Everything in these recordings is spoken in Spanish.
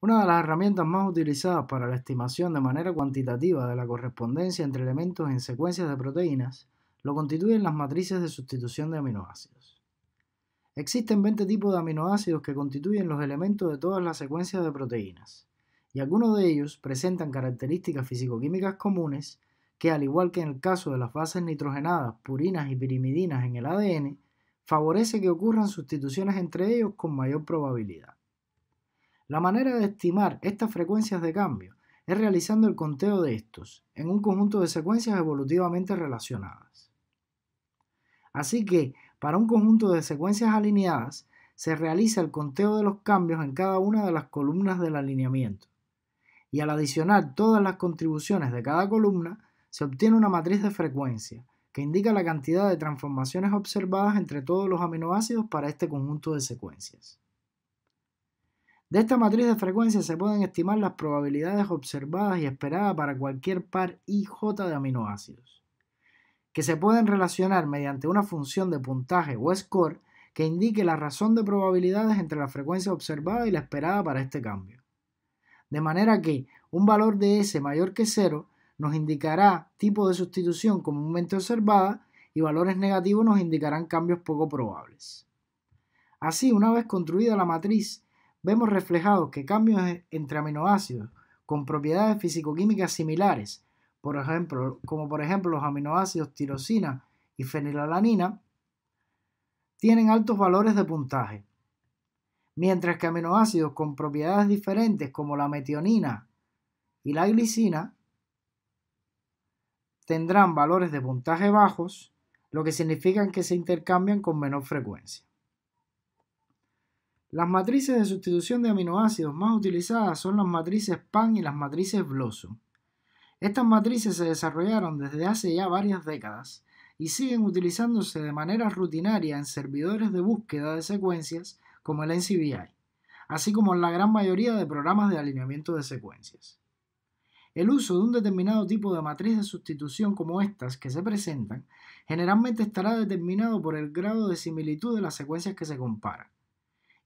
Una de las herramientas más utilizadas para la estimación de manera cuantitativa de la correspondencia entre elementos en secuencias de proteínas lo constituyen las matrices de sustitución de aminoácidos. Existen 20 tipos de aminoácidos que constituyen los elementos de todas las secuencias de proteínas, y algunos de ellos presentan características fisicoquímicas comunes que, al igual que en el caso de las bases nitrogenadas, purinas y pirimidinas en el ADN, favorece que ocurran sustituciones entre ellos con mayor probabilidad. La manera de estimar estas frecuencias de cambio es realizando el conteo de estos en un conjunto de secuencias evolutivamente relacionadas. Así que, para un conjunto de secuencias alineadas, se realiza el conteo de los cambios en cada una de las columnas del alineamiento. Y al adicionar todas las contribuciones de cada columna, se obtiene una matriz de frecuencia, que indica la cantidad de transformaciones observadas entre todos los aminoácidos para este conjunto de secuencias. De esta matriz de frecuencia se pueden estimar las probabilidades observadas y esperadas para cualquier par IJ de aminoácidos, que se pueden relacionar mediante una función de puntaje o score que indique la razón de probabilidades entre la frecuencia observada y la esperada para este cambio. De manera que un valor de S mayor que 0 nos indicará tipo de sustitución comúnmente observada y valores negativos nos indicarán cambios poco probables. Así, una vez construida la matriz, vemos reflejados que cambios e, entre aminoácidos con propiedades fisicoquímicas similares, por ejemplo, como por ejemplo los aminoácidos tirosina y fenilalanina, tienen altos valores de puntaje, mientras que aminoácidos con propiedades diferentes como la metionina y la glicina tendrán valores de puntaje bajos, lo que significa que se intercambian con menor frecuencia. Las matrices de sustitución de aminoácidos más utilizadas son las matrices PAN y las matrices BLOSUM. Estas matrices se desarrollaron desde hace ya varias décadas y siguen utilizándose de manera rutinaria en servidores de búsqueda de secuencias como el NCBI, así como en la gran mayoría de programas de alineamiento de secuencias. El uso de un determinado tipo de matriz de sustitución como estas que se presentan generalmente estará determinado por el grado de similitud de las secuencias que se comparan.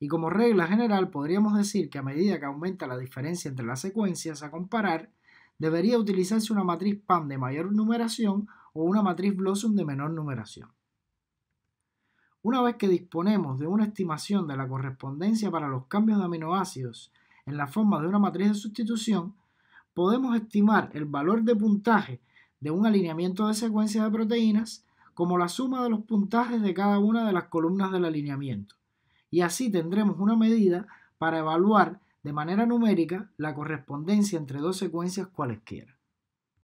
Y como regla general podríamos decir que a medida que aumenta la diferencia entre las secuencias a comparar, debería utilizarse una matriz PAM de mayor numeración o una matriz Blossom de menor numeración. Una vez que disponemos de una estimación de la correspondencia para los cambios de aminoácidos en la forma de una matriz de sustitución, podemos estimar el valor de puntaje de un alineamiento de secuencias de proteínas como la suma de los puntajes de cada una de las columnas del alineamiento y así tendremos una medida para evaluar de manera numérica la correspondencia entre dos secuencias cualesquiera.